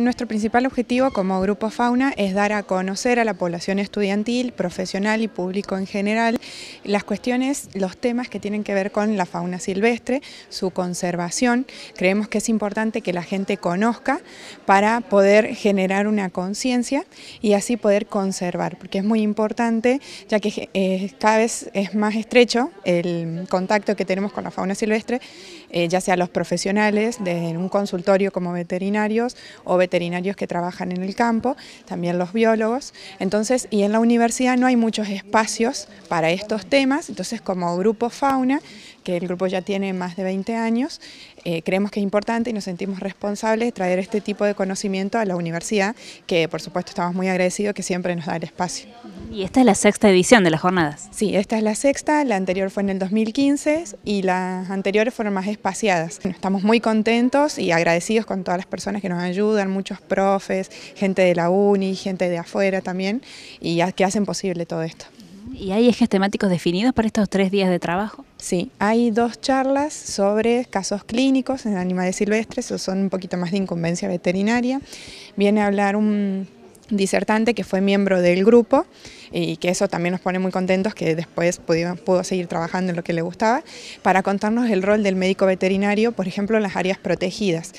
Nuestro principal objetivo como Grupo Fauna es dar a conocer a la población estudiantil, profesional y público en general las cuestiones, los temas que tienen que ver con la fauna silvestre, su conservación. Creemos que es importante que la gente conozca para poder generar una conciencia y así poder conservar, porque es muy importante ya que eh, cada vez es más estrecho el contacto que tenemos con la fauna silvestre, eh, ya sea los profesionales de un consultorio como veterinarios o veterinarios veterinarios que trabajan en el campo, también los biólogos, entonces, y en la universidad no hay muchos espacios para estos temas, entonces como Grupo Fauna, que el grupo ya tiene más de 20 años, eh, creemos que es importante y nos sentimos responsables de traer este tipo de conocimiento a la universidad, que por supuesto estamos muy agradecidos que siempre nos da el espacio. Y esta es la sexta edición de las jornadas. Sí, esta es la sexta, la anterior fue en el 2015 y las anteriores fueron más espaciadas. Estamos muy contentos y agradecidos con todas las personas que nos ayudan, muchos profes, gente de la uni, gente de afuera también, y que hacen posible todo esto. ¿Y hay ejes temáticos definidos para estos tres días de trabajo? Sí, hay dos charlas sobre casos clínicos en animales silvestres, o son un poquito más de incumbencia veterinaria. Viene a hablar un disertante que fue miembro del grupo y que eso también nos pone muy contentos que después pudo, pudo seguir trabajando en lo que le gustaba, para contarnos el rol del médico veterinario, por ejemplo, en las áreas protegidas.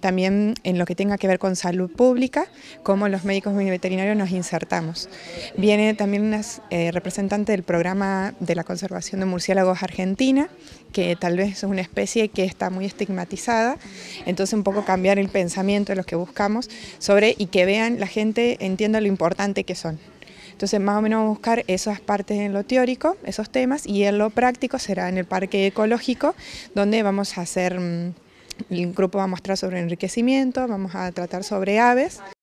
también en lo que tenga que ver con salud pública, cómo los médicos veterinarios nos insertamos. Viene también una eh, representante del programa de la conservación de murciélagos argentina, que tal vez es una especie que está muy estigmatizada, entonces un poco cambiar el pensamiento de los que buscamos sobre y que vean la gente, entienda lo importante que son. Entonces más o menos vamos a buscar esas partes en lo teórico, esos temas, y en lo práctico será en el parque ecológico, donde vamos a hacer... Mm, el grupo va a mostrar sobre enriquecimiento, vamos a tratar sobre aves